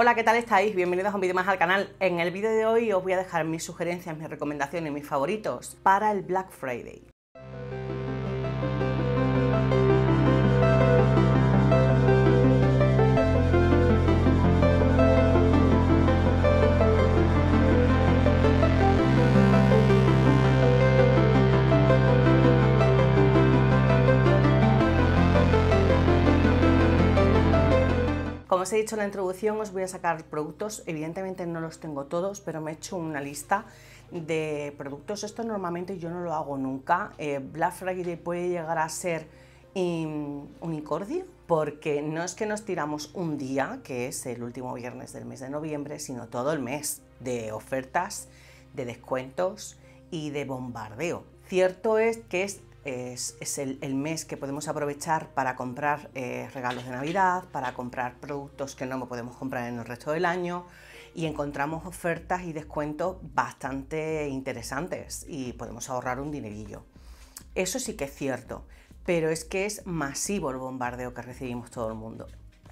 Hola, ¿qué tal estáis? Bienvenidos a un vídeo más al canal. En el vídeo de hoy os voy a dejar mis sugerencias, mis recomendaciones, mis favoritos para el Black Friday. Como os he dicho en la introducción, os voy a sacar productos. Evidentemente no los tengo todos, pero me he hecho una lista de productos. Esto normalmente yo no lo hago nunca. Eh, Black Friday puede llegar a ser in, porque no es que nos tiramos un día, que es el último viernes del mes de noviembre, sino todo el mes de ofertas, de descuentos y de bombardeo. Cierto es que es es, el, mes que podemos aprovechar para comprar eh, regalos de Navidad, para comprar productos que no podemos comprar en el resto del año y encontramos ofertas y descuentos bastante interesantes y podemos ahorrar un dinerillo. Eso sí que es cierto, pero es que es masivo el bombardeo que recibimos todo el mundo.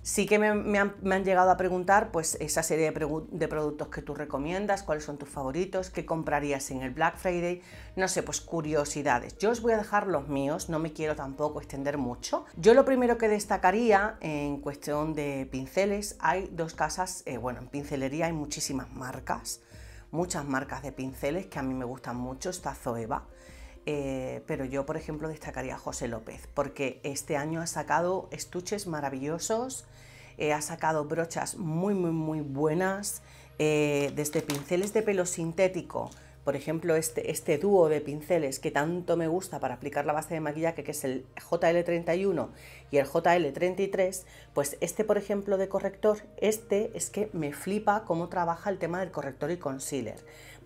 Sí que me, han, llegado a preguntar pues esa serie de, productos que tú recomiendas, cuáles son tus favoritos, qué comprarías en el Black Friday, no sé, pues curiosidades. Yo os voy a dejar los míos, no me quiero tampoco extender mucho. Yo lo primero que destacaría en cuestión de pinceles, hay dos casas, eh, bueno, en pincelería hay muchísimas marcas, muchas marcas de pinceles que a mí me gustan mucho, está Zoeva. Eh, pero yo, por ejemplo, destacaría a José López, porque este año ha sacado estuches maravillosos, eh, ha sacado brochas muy, muy, muy buenas, eh, desde pinceles de pelo sintético, por ejemplo, este, este dúo de pinceles que tanto me gusta para aplicar la base de maquillaje, que es el JL31 y el JL33, pues este, por ejemplo, de corrector, este es que me flipa cómo trabaja el tema del corrector y concealer.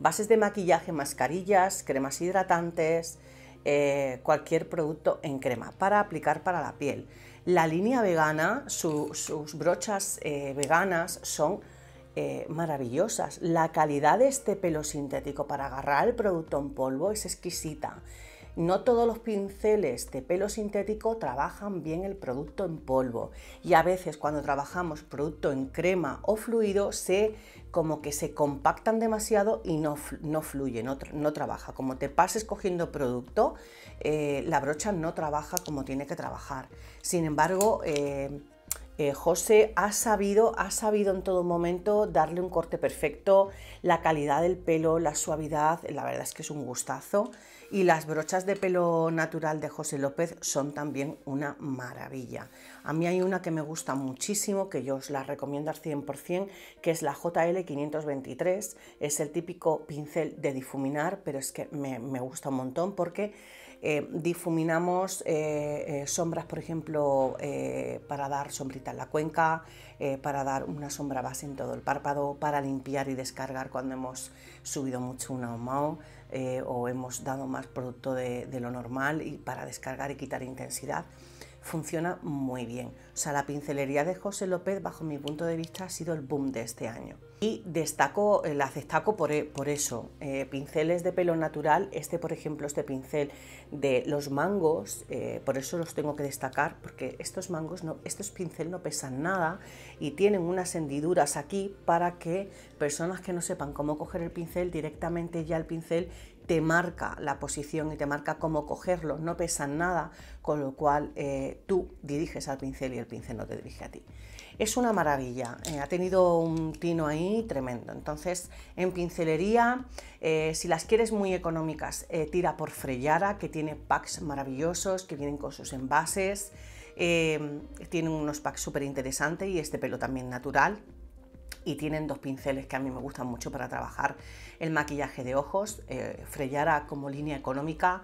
Bases de maquillaje, mascarillas, cremas hidratantes, eh, cualquier producto en crema para aplicar para la piel. La línea vegana, sus brochas eh, veganas son eh, maravillosas. La calidad de este pelo sintético para agarrar el producto en polvo es exquisita. No todos los pinceles de pelo sintético trabajan bien el producto en polvo y a veces cuando trabajamos producto en crema o fluido se como que se compactan demasiado y no, no fluye, no, no trabaja. Como te pases cogiendo producto, eh, la brocha no trabaja como tiene que trabajar. Sin embargo, eh, eh, José ha sabido, ha sabido en todo momento darle un corte perfecto, la calidad del pelo, la suavidad, la verdad es que es un gustazo. Y las brochas de pelo natural de José López son también una maravilla. A mí hay una que me gusta muchísimo, que yo os la recomiendo al 100%, que es la JL523. Es el típico pincel de difuminar, pero es que me gusta un montón porque eh, difuminamos eh, eh, sombras, por ejemplo, para dar sombrita en la cuenca, para dar una sombra base en todo el párpado, para limpiar y descargar cuando hemos subido mucho un ahumado o hemos dado más producto de lo normal y para descargar y quitar intensidad funciona muy bien. O sea, la pincelería de José López, bajo mi punto de vista, ha sido el boom de este año. Y destaco, eh, las destaco por, e, por eso. Eh, pinceles de pelo natural, este por ejemplo, este pincel de los mangos, eh, por eso los tengo que destacar, porque estos mangos, no, estos pincel no pesan nada y tienen unas hendiduras aquí para que personas que no sepan cómo coger el pincel, directamente ya el pincel te marca la posición y te marca cómo cogerlo, no pesan nada, con lo cual eh, tú diriges al pincel y el pincel no te dirige a ti. Es una maravilla, eh, ha tenido un tino ahí tremendo. Entonces, en pincelería, eh, si las quieres muy económicas, tira por Freyara, que tiene packs maravillosos, que vienen con sus envases, tiene unos packs súper interesantes y este pelo también natural, y tienen dos pinceles que a mí me gustan mucho para trabajar el maquillaje de ojos, eh, Freyara como línea económica,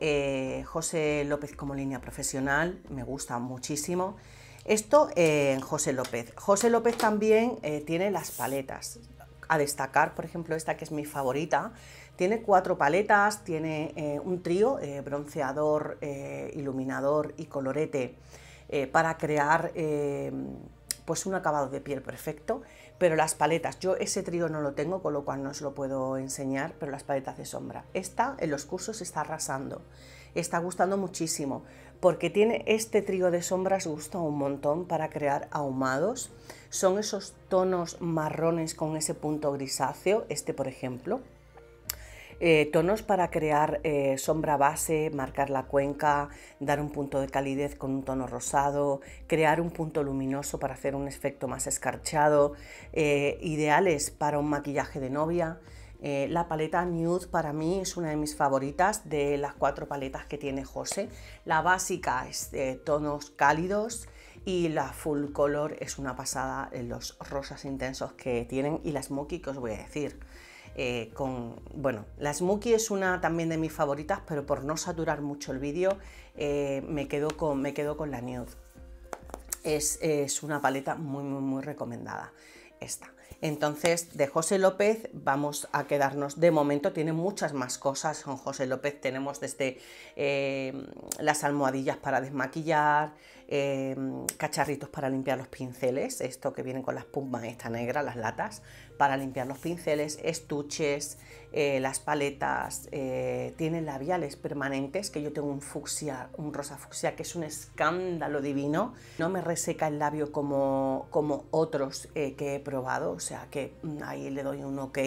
eh, José López como línea profesional, me gusta muchísimo. Esto eh, en José López. José López también tiene las paletas. A destacar, por ejemplo, esta que es mi favorita. Tiene cuatro paletas, tiene un trío, bronceador, iluminador y colorete para crear pues un acabado de piel perfecto pero las paletas, yo ese trío no lo tengo, con lo cual no os lo puedo enseñar, pero las paletas de sombra. Esta en los cursos está arrasando, está gustando muchísimo, porque tiene este trío de sombras, gusta un montón para crear ahumados. Son esos tonos marrones con ese punto grisáceo, este por ejemplo, eh, tonos para crear eh, sombra base, marcar la cuenca, dar un punto de calidez con un tono rosado, crear un punto luminoso para hacer un efecto más escarchado, eh, ideales para un maquillaje de novia. la paleta Nude para mí es una de mis favoritas de las cuatro paletas que tiene José. La básica es tonos cálidos y la Full Color es una pasada en los rosas intensos que tienen y las Smoky que os voy a decir. Eh, con, bueno, la Smokey es una también de mis favoritas, pero por no saturar mucho el vídeo eh, me, quedo con, me quedo con la Nude. Es, es una paleta muy, muy, muy recomendada esta. Entonces, de José López vamos a quedarnos. De momento tiene muchas más cosas con José López. Tenemos desde eh, las almohadillas para desmaquillar, em, cacharritos para limpiar los pinceles, esto que viene con las pumas esta negra, las latas, para limpiar los pinceles, estuches, eh, las paletas, eh, tiene labiales permanentes, que yo tengo un fucsia, un rosa fucsia, que es un escándalo divino. No me reseca el labio como otros que he probado o sea que mm, ahí le doy un ok.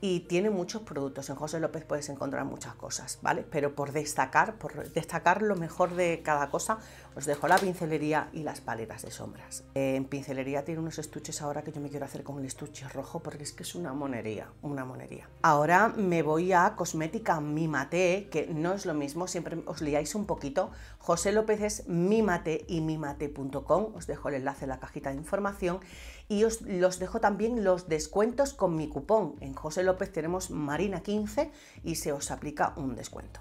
Y tiene muchos productos, en José López puedes encontrar muchas cosas, ¿vale? Pero por destacar, por destacar lo mejor de cada cosa, os dejo la pincelería y las paletas de sombras. En pincelería tiene unos estuches ahora que yo me quiero hacer con el estuche rojo porque es que es una monería, una monería. Ahora me voy a Cosmética Mimate, que no es lo mismo, siempre os liáis un poquito. José López es mimate y mimate.com, os dejo el enlace en la cajita de información. Y os los dejo también los descuentos con mi cupón. En José López tenemos Marina15 y se os aplica un descuento.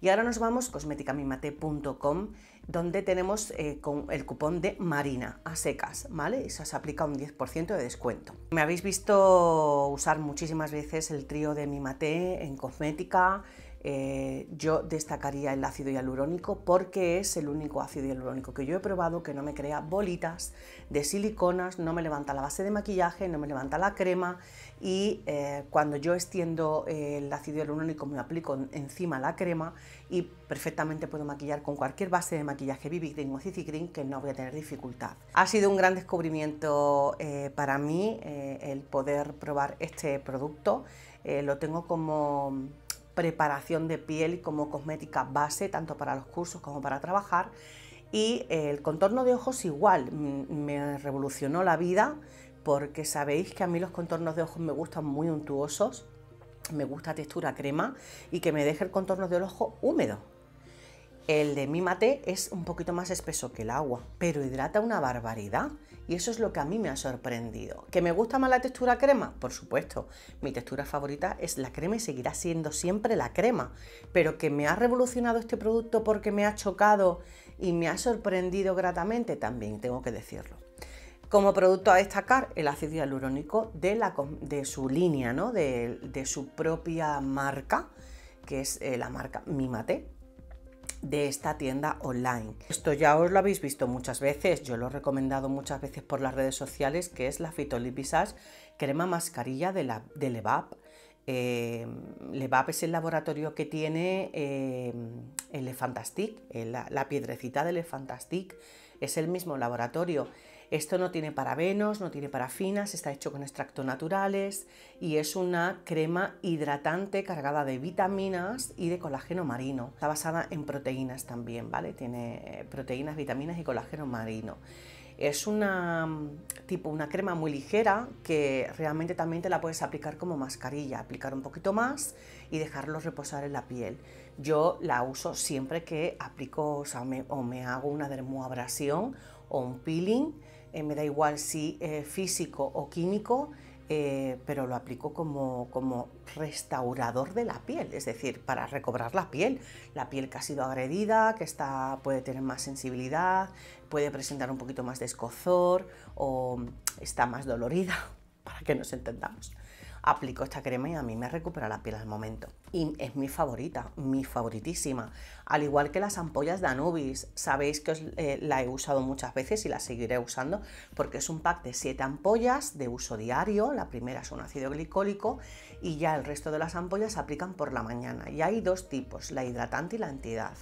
Y ahora nos vamos cosmeticamimate.com donde tenemos eh, con el cupón de Marina a secas, ¿vale? Y se os aplica un 10% de descuento. Me habéis visto usar muchísimas veces el trío de Mimate en cosmética, eh, yo destacaría el ácido hialurónico porque es el único ácido hialurónico que yo he probado que no me crea bolitas de siliconas, no me levanta la base de maquillaje, no me levanta la crema y eh, cuando yo extiendo el ácido hialurónico me aplico encima la crema y perfectamente puedo maquillar con cualquier base de maquillaje BB Cream o CC que no voy a tener dificultad. Ha sido un gran descubrimiento eh, para mí el poder probar este producto, lo tengo como preparación de piel como cosmética base, tanto para los cursos como para trabajar. Y eh, el contorno de ojos igual, me revolucionó la vida porque sabéis que a mí los contornos de ojos me gustan muy untuosos, me gusta textura crema y que me deje el contorno del ojo húmedo. El de Mimate es un poquito más espeso que el agua, pero hidrata una barbaridad. Y eso es lo que a mí me ha sorprendido. ¿Que me gusta más la textura crema? Por supuesto. Mi textura favorita es la crema y seguirá siendo siempre la crema. Pero que me ha revolucionado este producto porque me ha chocado y me ha sorprendido gratamente, también tengo que decirlo. Como producto a destacar, el ácido hialurónico de, su línea, ¿no? de, su propia marca, que es eh, la marca Mimate de esta tienda online. Esto ya os lo habéis visto muchas veces, yo lo he recomendado muchas veces por las redes sociales, que es la Fitolipisas crema mascarilla de, la, de Levap. Eh, Levap es el laboratorio que tiene Elefantastic, eh, eh, la, piedrecita de Elefantastic, es el mismo laboratorio esto no tiene parabenos, no tiene parafinas, está hecho con extractos naturales y es una crema hidratante cargada de vitaminas y de colágeno marino. Está basada en proteínas también, ¿vale? Tiene eh, proteínas, vitaminas y colágeno marino. Es una mm, tipo una crema muy ligera que realmente también te la puedes aplicar como mascarilla, aplicar un poquito más y dejarlo reposar en la piel. Yo la uso siempre que aplico o, me, o me hago una dermoabrasión o un peeling eh, me da igual si físico o químico, eh, pero lo aplico como, como, restaurador de la piel, es decir, para recobrar la piel. La piel que ha sido agredida, que está, puede tener más sensibilidad, puede presentar un poquito más de escozor o está más dolorida, para que nos entendamos aplico esta crema y a mí me recupera la piel al momento. Y es mi favorita, mi favoritísima. Al igual que las ampollas de Anubis, sabéis que os, eh, la he usado muchas veces y la seguiré usando porque es un pack de 7 ampollas de uso diario, la primera es un ácido glicólico y ya el resto de las ampollas se aplican por la mañana. Y hay dos tipos, la hidratante y la entidad.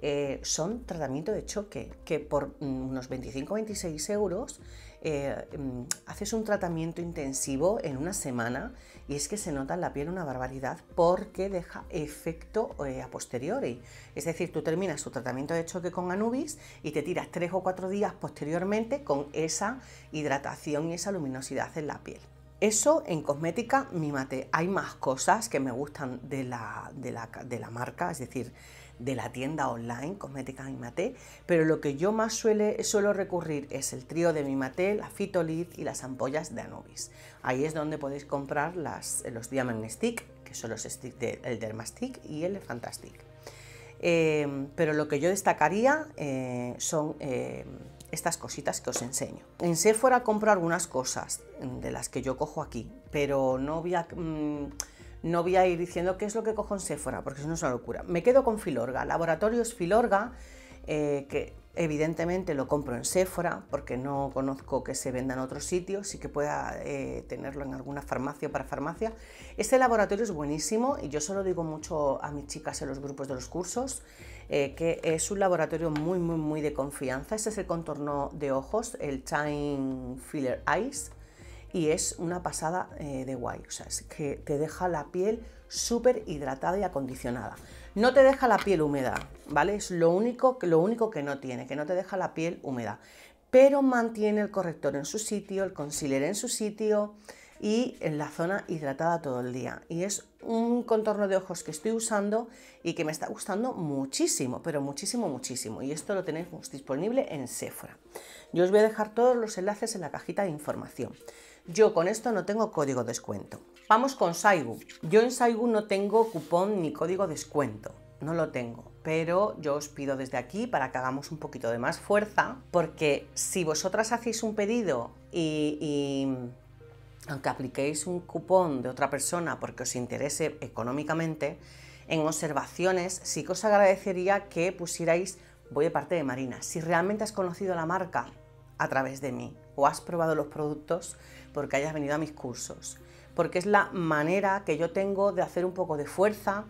Eh, son tratamiento de choque, que por mm, unos 25 o 26 euros eh, mm, haces un tratamiento intensivo en una semana y es que se nota en la piel una barbaridad porque deja efecto eh, a posteriori. Es decir, tú terminas tu tratamiento de choque con Anubis y te tiras 3 o 4 días posteriormente con esa hidratación y esa luminosidad en la piel. Eso en cosmética, mate Hay más cosas que me gustan de la, de la marca, es decir, de la tienda online Cosmética mate pero lo que yo más suele, suelo recurrir es el trío de mate la Fitolid y las ampollas de Anubis. Ahí es donde podéis comprar las, los Diamond Stick, que son los stick del el Dermastick y el Fantastic. Em, pero lo que yo destacaría eh, son em, estas cositas que os enseño. En Sephora compro algunas cosas mm, de las que yo cojo aquí, pero no voy a... Mm, no voy a ir diciendo qué es lo que cojo en Sephora, porque eso no es una locura. Me quedo con Filorga, Laboratorios Filorga, eh, que evidentemente lo compro en Sephora, porque no conozco que se venda en otros sitios, sí que pueda eh, tenerlo en alguna farmacia o para farmacia. Este laboratorio es buenísimo y yo solo digo mucho a mis chicas en los grupos de los cursos. Eh, que es un laboratorio muy, muy, muy de confianza. Este es el contorno de ojos, el Time Filler Eyes y es una pasada eh, de guay. O sea, es que te deja la piel súper hidratada y acondicionada. No te deja la piel húmeda, ¿vale? Es lo único, lo único que no tiene, que no te deja la piel húmeda. Pero mantiene el corrector en su sitio, el concealer en su sitio y en la zona hidratada todo el día. Y es un contorno de ojos que estoy usando y que me está gustando muchísimo, pero muchísimo, muchísimo. Y esto lo tenemos disponible en Sephora. Yo os voy a dejar todos los enlaces en la cajita de información. Yo con esto no tengo código descuento. Vamos con Saigu. Yo en Saigu no tengo cupón ni código descuento. No lo tengo pero yo os pido desde aquí para que hagamos un poquito de más fuerza, porque si vosotras hacéis un pedido y, aunque apliquéis un cupón de otra persona porque os interese económicamente, en observaciones sí que os agradecería que pusierais, voy de parte de Marina, si realmente has conocido la marca a través de mí o has probado los productos, porque hayas venido a mis cursos, porque es la manera que yo tengo de hacer un poco de fuerza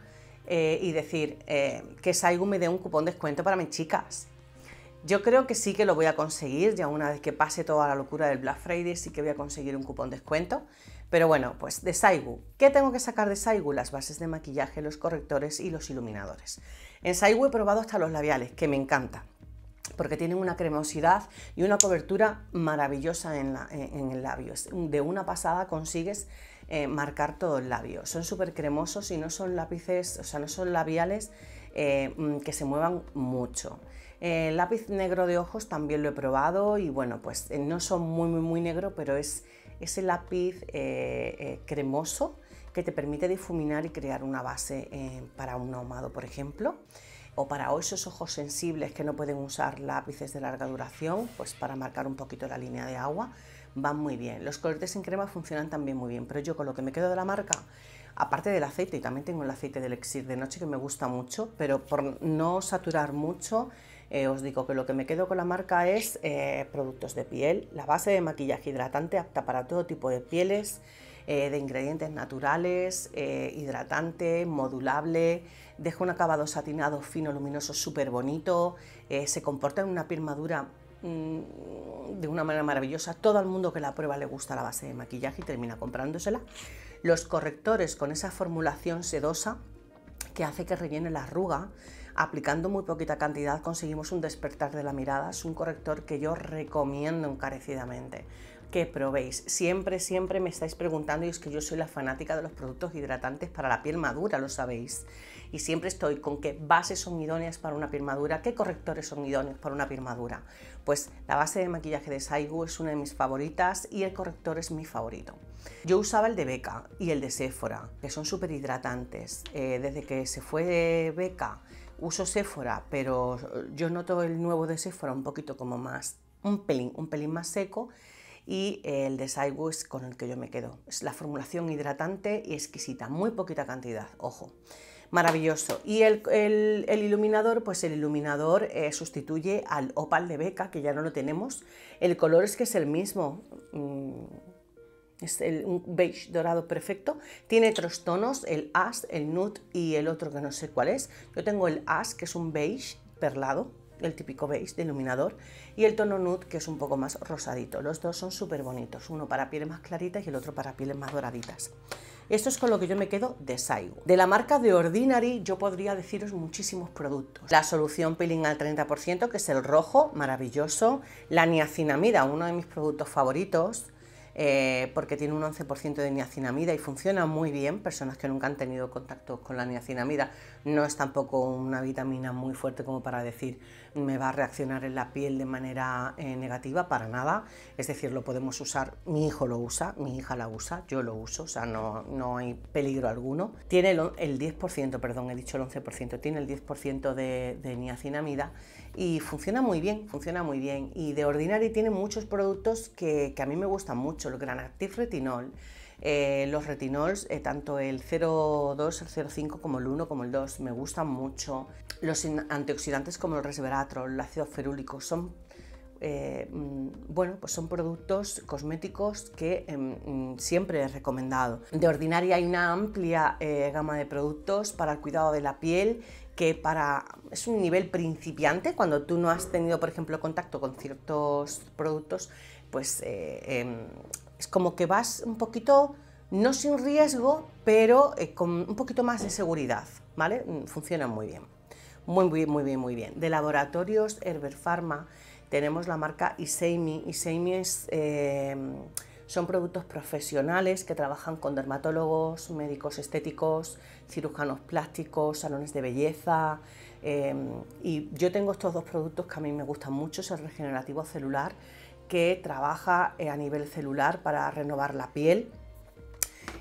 eh, y decir eh, que Saigu me dé un cupón descuento para mis chicas. Yo creo que sí que lo voy a conseguir, ya una vez que pase toda la locura del Black Friday sí que voy a conseguir un cupón descuento. Pero bueno, pues de Saigu. ¿Qué tengo que sacar de Saigu? Las bases de maquillaje, los correctores y los iluminadores. En Saigu he probado hasta los labiales, que me encantan porque tienen una cremosidad y una cobertura maravillosa en, el labio. De una pasada consigues eh, marcar todo el labio. Son súper cremosos y no son lápices, o sea, no son labiales eh, mm, que se muevan mucho. El lápiz negro de ojos también lo he probado y bueno, pues eh, no son muy, muy, muy negro, pero es ese lápiz cremoso que te permite difuminar y crear una base para un ahumado, por ejemplo o para esos ojos sensibles que no pueden usar lápices de larga duración, pues para marcar un poquito la línea de agua, van muy bien. Los colores en crema funcionan también muy bien, pero yo con lo que me quedo de la marca, aparte del aceite, y también tengo el aceite del Exir de noche que me gusta mucho, pero por no saturar mucho, eh, os digo que lo que me quedo con la marca es eh, productos de piel, la base de maquillaje hidratante apta para todo tipo de pieles, eh, de ingredientes naturales, eh, hidratante, modulable, deja un acabado satinado fino, luminoso, súper bonito, eh, se comporta en una piel madura mm, de una manera maravillosa. Todo el mundo que la prueba le gusta la base de maquillaje y termina comprándosela. Los correctores con esa formulación sedosa que hace que rellene la arruga. Aplicando muy poquita cantidad conseguimos un despertar de la mirada. Es un corrector que yo recomiendo encarecidamente que probéis. Siempre, siempre me estáis preguntando y es que yo soy la fanática de los productos hidratantes para la piel madura, lo sabéis. Y siempre estoy con qué bases son idóneas para una piel madura, qué correctores son idóneos para una piel madura. Pues la base de maquillaje de Saigu es una de mis favoritas y el corrector es mi favorito. Yo usaba el de Beca y el de Sephora, que son súper hidratantes. Eh, desde que se fue Beca uso Sephora, pero yo noto el nuevo de Sephora un poquito como más, un pelín, un pelín más seco y el de Sidewalks con el que yo me quedo. Es la formulación hidratante y exquisita, muy poquita cantidad, ojo. Maravilloso. Y el, iluminador, pues el iluminador eh, sustituye al Opal de Beca, que ya no lo tenemos. El color es que es el mismo. Mm, es un beige dorado perfecto. Tiene tres tonos, el ash, el nude y el otro que no sé cuál es. Yo tengo el ash, que es un beige perlado, el típico beige de iluminador, y el tono nude, que es un poco más rosadito. Los dos son súper bonitos, uno para pieles más claritas y el otro para pieles más doraditas. Esto es con lo que yo me quedo de Saigo. De la marca The Ordinary yo podría deciros muchísimos productos. La solución peeling al 30%, que es el rojo, maravilloso. La niacinamida, uno de mis productos favoritos, eh, porque tiene un 11% de niacinamida y funciona muy bien. Personas que nunca han tenido contacto con la niacinamida, no es tampoco una vitamina muy fuerte como para decir me va a reaccionar en la piel de manera eh, negativa, para nada. Es decir, lo podemos usar, mi hijo lo usa, mi hija la usa, yo lo uso, o sea, no, hay peligro alguno. Tiene el, 10%, perdón, he dicho el 11%, tiene el 10% de, niacinamida y funciona muy bien, funciona muy bien. Y de ordinario tiene muchos productos que, a mí me gustan mucho, el Gran Retinol, eh, los retinols, eh, tanto el 0,2, el 0,5 como el 1 como el 2, me gustan mucho. Los antioxidantes como el resveratrol, el ácido ferúlico, son eh, mm, bueno, pues son productos cosméticos que em, mm, siempre he recomendado. De ordinaria hay una amplia gama de productos para el cuidado de la piel que para es un nivel principiante cuando tú no has tenido, por ejemplo, contacto con ciertos productos, pues em, es como que vas un poquito, no sin riesgo, pero eh, con un poquito más de seguridad, ¿vale? Mm, funciona muy bien. Muy, muy, muy bien, muy bien. De laboratorios Herber Pharma tenemos la marca Iseimi. Iseimi es, em, son productos profesionales que trabajan con dermatólogos, médicos estéticos, cirujanos plásticos, salones de belleza. Em, y yo tengo estos dos productos que a mí me gustan mucho, es el regenerativo celular que trabaja eh, a nivel celular para renovar la piel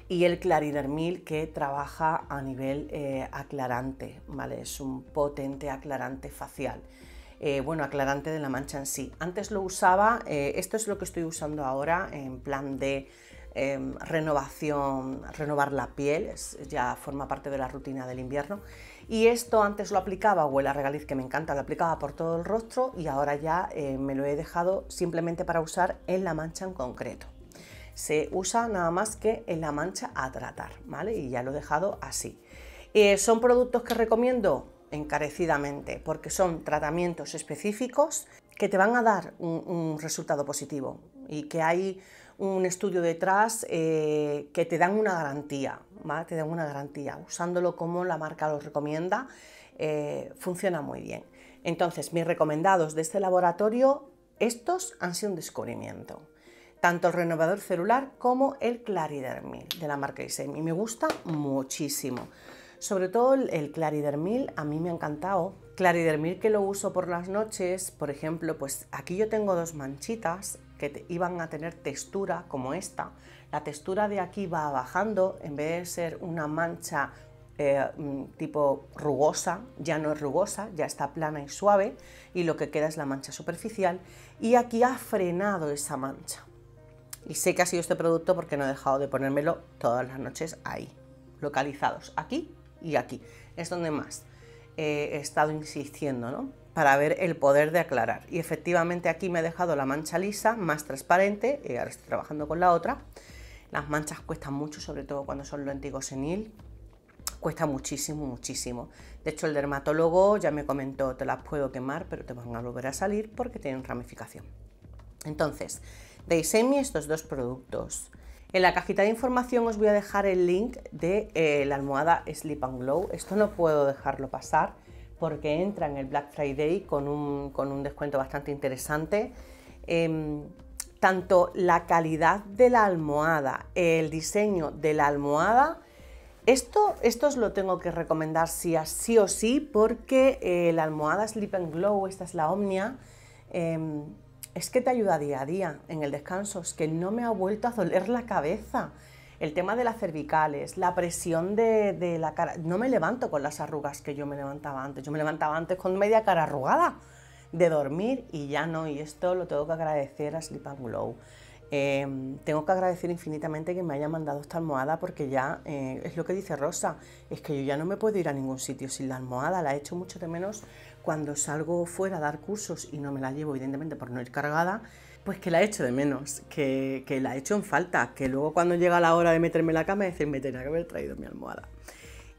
y el claridermil que trabaja a nivel eh, aclarante, ¿vale? Es un potente aclarante facial. Eh, bueno, aclarante de la mancha en sí. Antes lo usaba, esto es lo que estoy usando ahora en plan de Em, renovación, renovar la piel, ya forma parte de la rutina del invierno. Y esto antes lo aplicaba, o el regaliz que me encanta, lo aplicaba por todo el rostro y ahora ya eh, me lo he dejado simplemente para usar en la mancha en concreto. Se usa nada más que en la mancha a tratar, ¿vale? Y ya lo he dejado así. Eh, ¿Son productos que recomiendo? Encarecidamente, porque son tratamientos específicos que te van a dar un resultado positivo y que hay un estudio detrás eh, que te dan una garantía, Te dan una garantía. Usándolo como la marca lo recomienda, eh, funciona muy bien. Entonces, mis recomendados de este laboratorio, estos han sido un descubrimiento. Tanto el renovador celular como el Claridermil de la marca Isem. Y me gusta muchísimo. Sobre todo el Claridermil a mí me ha encantado. Claridermil que lo uso por las noches, por ejemplo, pues aquí yo tengo dos manchitas que iban a tener textura como esta. La textura de aquí va bajando, en vez de ser una mancha eh, mm, tipo rugosa, ya no es rugosa, ya está plana y suave y lo que queda es la mancha superficial y aquí ha frenado esa mancha. Y sé que ha sido este producto porque no he dejado de ponérmelo todas las noches ahí, localizados, aquí y aquí. Es donde más eh, he estado insistiendo, ¿no? para ver el poder de aclarar. Y efectivamente aquí me he dejado la mancha lisa, más transparente, y eh, ahora estoy trabajando con la otra. Las manchas cuestan mucho, sobre todo cuando son en senil, cuesta muchísimo, muchísimo. De hecho, el dermatólogo ya me comentó, te las puedo quemar, pero te van a volver a salir porque tienen ramificación. Entonces, de Isemi estos dos productos. En la cajita de información os voy a dejar el link de eh, la almohada Sleep and Glow. Esto no puedo dejarlo pasar porque entra en el Black Friday con un, con un descuento bastante interesante. Em, tanto la calidad de la almohada, el diseño de la almohada, esto, esto os lo tengo que recomendar sí, sí o sí, porque eh, la almohada Sleep and Glow, esta es la Omnia, em, es que te ayuda día a día en el descanso, es que no me ha vuelto a doler la cabeza el tema de las cervicales, la presión de, la cara. No me levanto con las arrugas que yo me levantaba antes. Yo me levantaba antes con media cara arrugada de dormir y ya no. Y esto lo tengo que agradecer a Sleep and em, tengo que agradecer infinitamente que me haya mandado esta almohada porque ya eh, es lo que dice Rosa, es que yo ya no me puedo ir a ningún sitio sin la almohada, la he hecho mucho de menos cuando salgo fuera a dar cursos y no me la llevo, evidentemente por no ir cargada, pues que la he hecho de menos, que, la la hecho en falta, que luego cuando llega la hora de meterme en la cama, decir, me tenía que haber traído mi almohada.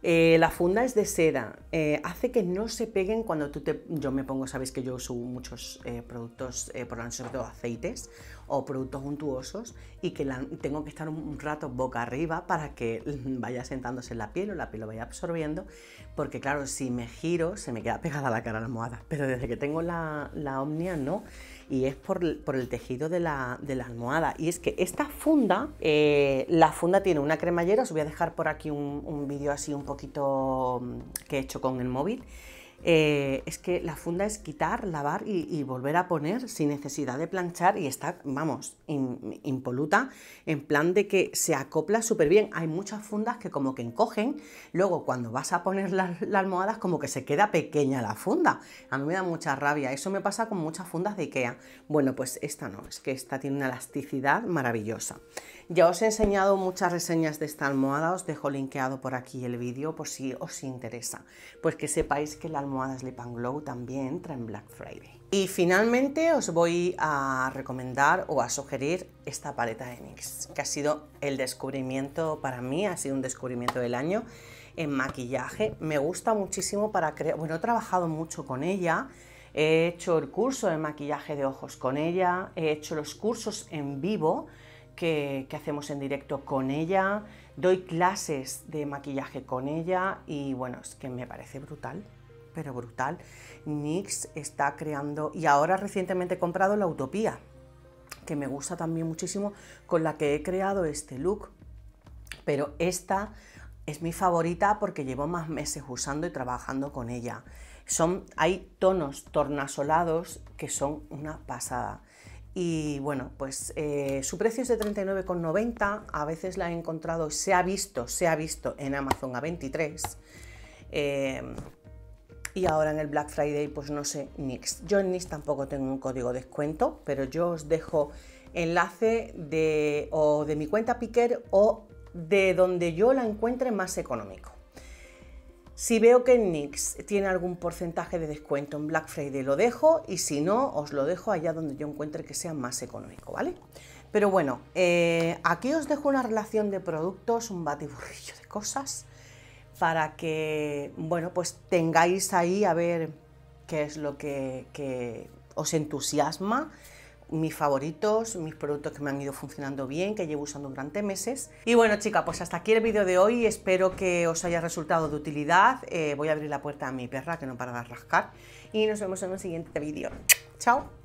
Eh, la funda es de seda, eh, hace que no se peguen cuando tú te... Yo me pongo, sabéis que yo uso muchos eh, productos, por lo menos aceites o productos untuosos y que tengo que estar un, rato boca arriba para que vaya sentándose en la piel o la piel lo vaya absorbiendo, porque claro, si me giro se me queda pegada la cara a la almohada, pero desde que tengo la, la Omnia no y es por, el tejido de la, almohada. Y es que esta funda, eh, la funda tiene una cremallera, os voy a dejar por aquí un, un vídeo así un poquito mm, que he hecho con el móvil. Eh, es que la funda es quitar, lavar y, volver a poner sin necesidad de planchar y está, vamos, impoluta, en plan de que se acopla súper bien. Hay muchas fundas que como que encogen, luego cuando vas a poner las almohadas como que se queda pequeña la funda. A mí me da mucha rabia, eso me pasa con muchas fundas de Ikea. Bueno, pues esta no, es que esta tiene una elasticidad maravillosa. Ya os he enseñado muchas reseñas de esta almohada, os dejo linkeado por aquí el vídeo por si os interesa. Pues que sepáis que la almohada Sleep and Glow también entra en Black Friday. Y finalmente os voy a recomendar o a sugerir esta paleta Enix, que ha sido el descubrimiento para mí, ha sido un descubrimiento del año en maquillaje. Me gusta muchísimo para crear, bueno, he trabajado mucho con ella, he hecho el curso de maquillaje de ojos con ella, he hecho los cursos en vivo que, hacemos en directo con ella, doy clases de maquillaje con ella y bueno, es que me parece brutal, pero brutal. NYX está creando y ahora recientemente he comprado la Utopía, que me gusta también muchísimo, con la que he creado este look, pero esta es mi favorita porque llevo más meses usando y trabajando con ella. Son, hay tonos tornasolados que son una pasada. Y bueno, pues eh, su precio es de 39,90. A veces la he encontrado, se ha visto, se ha visto en Amazon a 23. Eh, y ahora en el Black Friday, pues no sé, Nix. Yo en Nix tampoco tengo un código de descuento, pero yo os dejo enlace de, o de mi cuenta Piquer o de donde yo la encuentre más económico. Si veo que Nix tiene algún porcentaje de descuento en Black Friday, lo dejo y si no, os lo dejo allá donde yo encuentre que sea más económico, ¿vale? Pero bueno, eh, aquí os dejo una relación de productos, un batiburrillo de cosas, para que, bueno, pues tengáis ahí a ver qué es lo que os entusiasma mis favoritos, mis productos que me han ido funcionando bien, que llevo usando durante meses. Y bueno chica, pues hasta aquí el vídeo de hoy, espero que os haya resultado de utilidad. Eh, voy a abrir la puerta a mi perra que no para de rascar y nos vemos en el siguiente vídeo. ¡Chao!